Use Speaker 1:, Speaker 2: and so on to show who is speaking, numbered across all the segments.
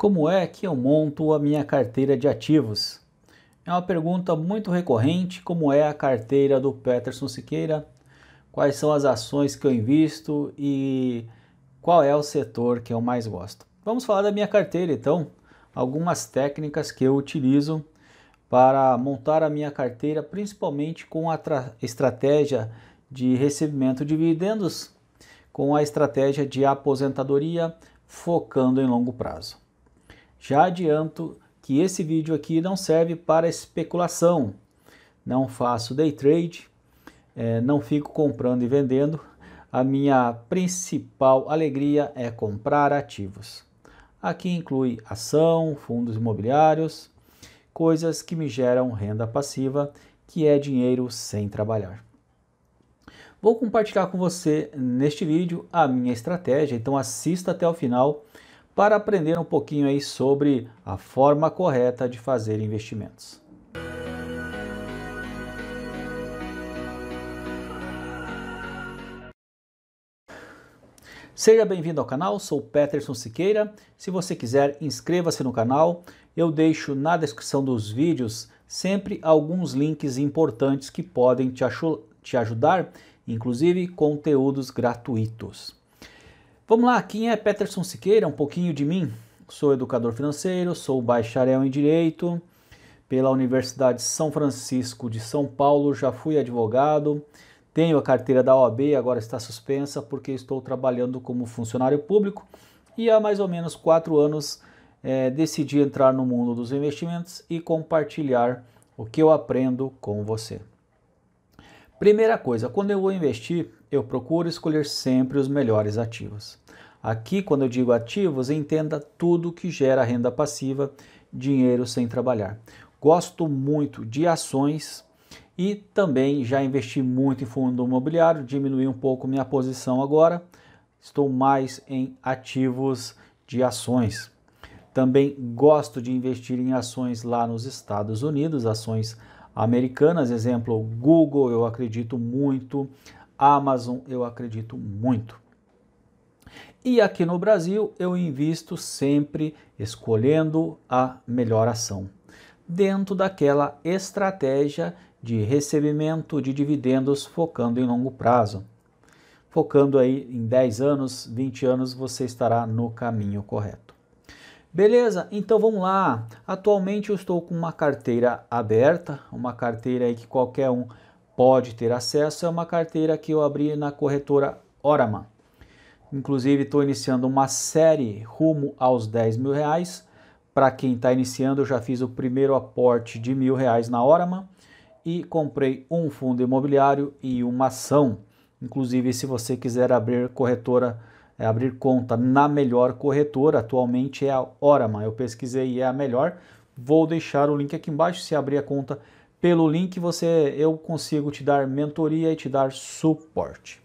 Speaker 1: Como é que eu monto a minha carteira de ativos? É uma pergunta muito recorrente, como é a carteira do Peterson Siqueira? Quais são as ações que eu invisto e qual é o setor que eu mais gosto? Vamos falar da minha carteira então, algumas técnicas que eu utilizo para montar a minha carteira, principalmente com a estratégia de recebimento de dividendos, com a estratégia de aposentadoria, focando em longo prazo. Já adianto que esse vídeo aqui não serve para especulação. Não faço day trade, é, não fico comprando e vendendo. A minha principal alegria é comprar ativos. Aqui inclui ação, fundos imobiliários, coisas que me geram renda passiva, que é dinheiro sem trabalhar. Vou compartilhar com você neste vídeo a minha estratégia, então assista até o final para aprender um pouquinho aí sobre a forma correta de fazer investimentos. Seja bem-vindo ao canal, sou Peterson Siqueira. Se você quiser, inscreva-se no canal. Eu deixo na descrição dos vídeos sempre alguns links importantes que podem te, te ajudar, inclusive conteúdos gratuitos. Vamos lá, quem é Peterson Siqueira? Um pouquinho de mim. Sou educador financeiro, sou bacharel em Direito pela Universidade São Francisco de São Paulo, já fui advogado, tenho a carteira da OAB, agora está suspensa porque estou trabalhando como funcionário público e há mais ou menos quatro anos é, decidi entrar no mundo dos investimentos e compartilhar o que eu aprendo com você. Primeira coisa, quando eu vou investir, eu procuro escolher sempre os melhores ativos. Aqui, quando eu digo ativos, entenda tudo que gera renda passiva, dinheiro sem trabalhar. Gosto muito de ações e também já investi muito em fundo imobiliário, diminui um pouco minha posição agora. Estou mais em ativos de ações. Também gosto de investir em ações lá nos Estados Unidos, ações americanas, exemplo, Google, eu acredito muito, Amazon, eu acredito muito. E aqui no Brasil, eu invisto sempre escolhendo a melhor ação, dentro daquela estratégia de recebimento de dividendos focando em longo prazo. Focando aí em 10 anos, 20 anos, você estará no caminho correto. Beleza, então vamos lá. Atualmente eu estou com uma carteira aberta, uma carteira aí que qualquer um pode ter acesso. É uma carteira que eu abri na corretora Oraman. Inclusive estou iniciando uma série rumo aos 10 mil reais. Para quem está iniciando, eu já fiz o primeiro aporte de mil reais na Oraman e comprei um fundo imobiliário e uma ação. Inclusive, se você quiser abrir corretora é abrir conta na melhor corretora, atualmente é a Orama, eu pesquisei e é a melhor. Vou deixar o link aqui embaixo, se abrir a conta pelo link você eu consigo te dar mentoria e te dar suporte.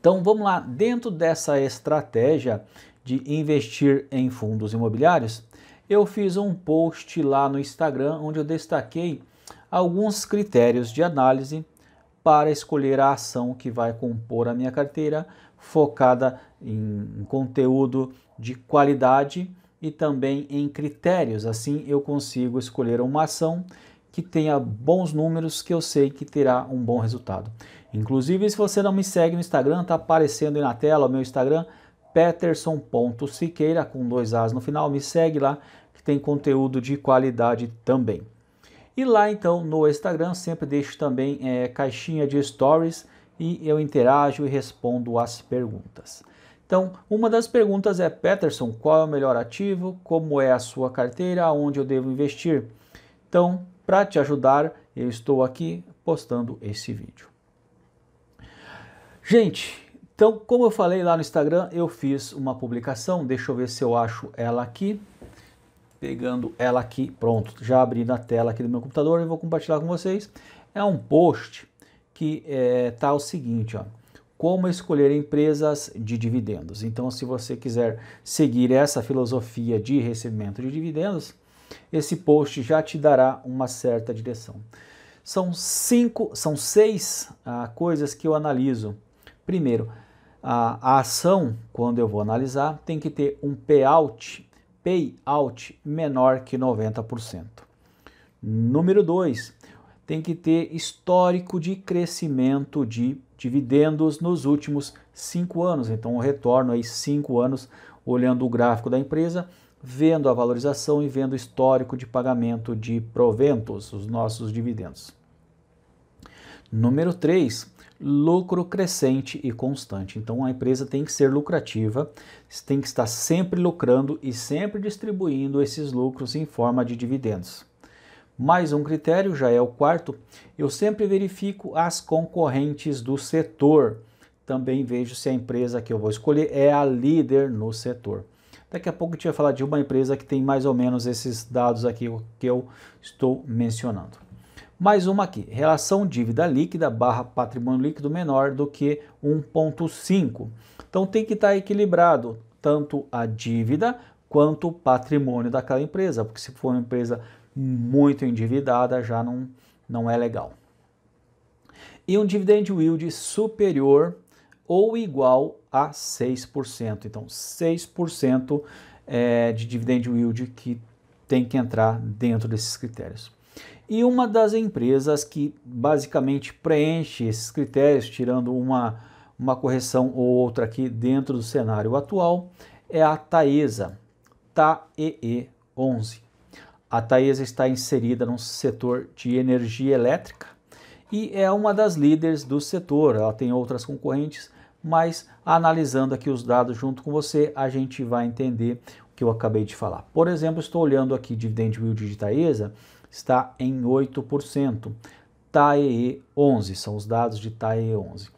Speaker 1: Então vamos lá, dentro dessa estratégia de investir em fundos imobiliários, eu fiz um post lá no Instagram onde eu destaquei alguns critérios de análise para escolher a ação que vai compor a minha carteira, focada em conteúdo de qualidade e também em critérios. Assim eu consigo escolher uma ação que tenha bons números que eu sei que terá um bom resultado. Inclusive, se você não me segue no Instagram, está aparecendo aí na tela o meu Instagram, peterson.siqueira, com dois As no final, me segue lá, que tem conteúdo de qualidade também. E lá então no Instagram sempre deixo também é, caixinha de stories e eu interajo e respondo as perguntas. Então, uma das perguntas é: Peterson, qual é o melhor ativo? Como é a sua carteira? Onde eu devo investir? Então, para te ajudar, eu estou aqui postando esse vídeo. Gente, então, como eu falei lá no Instagram, eu fiz uma publicação. Deixa eu ver se eu acho ela aqui. Pegando ela aqui, pronto, já abri na tela aqui do meu computador e vou compartilhar com vocês. É um post que está eh, é, o seguinte, ó, como escolher empresas de dividendos. Então, se você quiser seguir essa filosofia de recebimento de dividendos, esse post já te dará uma certa direção. São cinco, são seis ah, coisas que eu analiso. Primeiro, a, a ação, quando eu vou analisar, tem que ter um payout, payout menor que 90%. Número dois, tem que ter histórico de crescimento de dividendos nos últimos cinco anos. Então, o retorno aí cinco anos, olhando o gráfico da empresa, vendo a valorização e vendo o histórico de pagamento de proventos, os nossos dividendos. Número 3, lucro crescente e constante. Então a empresa tem que ser lucrativa, tem que estar sempre lucrando e sempre distribuindo esses lucros em forma de dividendos. Mais um critério, já é o quarto, eu sempre verifico as concorrentes do setor. Também vejo se a empresa que eu vou escolher é a líder no setor. Daqui a pouco a gente vai falar de uma empresa que tem mais ou menos esses dados aqui que eu estou mencionando. Mais uma aqui, relação dívida líquida barra patrimônio líquido menor do que 1.5. Então tem que estar equilibrado tanto a dívida quanto o patrimônio daquela empresa, porque se for uma empresa muito endividada já não, não é legal. E um dividend yield superior ou igual a 6%. Então, 6% é, de dividend yield que tem que entrar dentro desses critérios. E uma das empresas que basicamente preenche esses critérios, tirando uma, uma correção ou outra aqui dentro do cenário atual, é a Taesa, TAEE11. A Taesa está inserida no setor de energia elétrica e é uma das líderes do setor. Ela tem outras concorrentes, mas analisando aqui os dados junto com você, a gente vai entender o que eu acabei de falar. Por exemplo, estou olhando aqui dividend yield de Taesa, está em 8%. Taee 11, são os dados de Taee 11.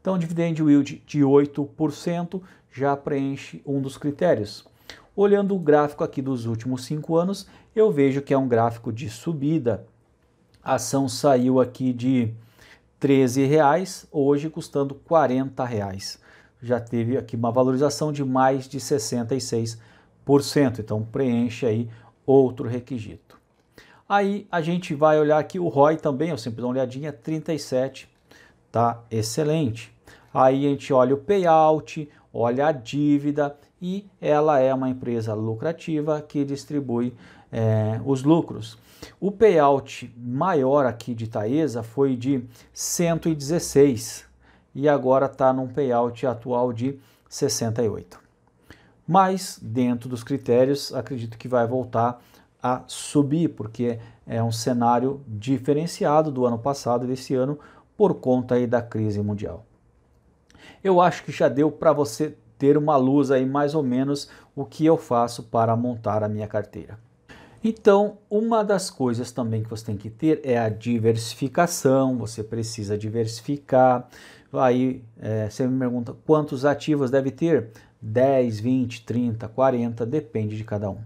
Speaker 1: Então, dividend yield de 8% já preenche um dos critérios. Olhando o gráfico aqui dos últimos cinco anos, eu vejo que é um gráfico de subida. A ação saiu aqui de 13 reais, hoje custando 40 reais. Já teve aqui uma valorização de mais de 66%. Então preenche aí outro requisito. Aí a gente vai olhar aqui o ROI também, eu sempre dou uma olhadinha, 37, tá excelente. Aí a gente olha o payout, olha a dívida e ela é uma empresa lucrativa que distribui é, os lucros. O payout maior aqui de Taesa foi de 116 e agora está num payout atual de 68. Mas dentro dos critérios, acredito que vai voltar a subir, porque é um cenário diferenciado do ano passado e desse ano por conta aí da crise mundial. Eu acho que já deu para você ter uma luz aí mais ou menos o que eu faço para montar a minha carteira. Então, uma das coisas também que você tem que ter é a diversificação, você precisa diversificar. Aí é, você me pergunta quantos ativos deve ter? 10, 20, 30, 40, depende de cada um.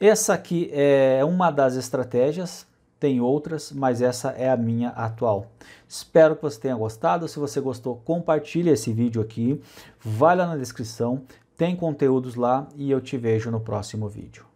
Speaker 1: Essa aqui é uma das estratégias tem outras, mas essa é a minha atual. Espero que você tenha gostado. Se você gostou, compartilhe esse vídeo aqui. Vai lá na descrição, tem conteúdos lá e eu te vejo no próximo vídeo.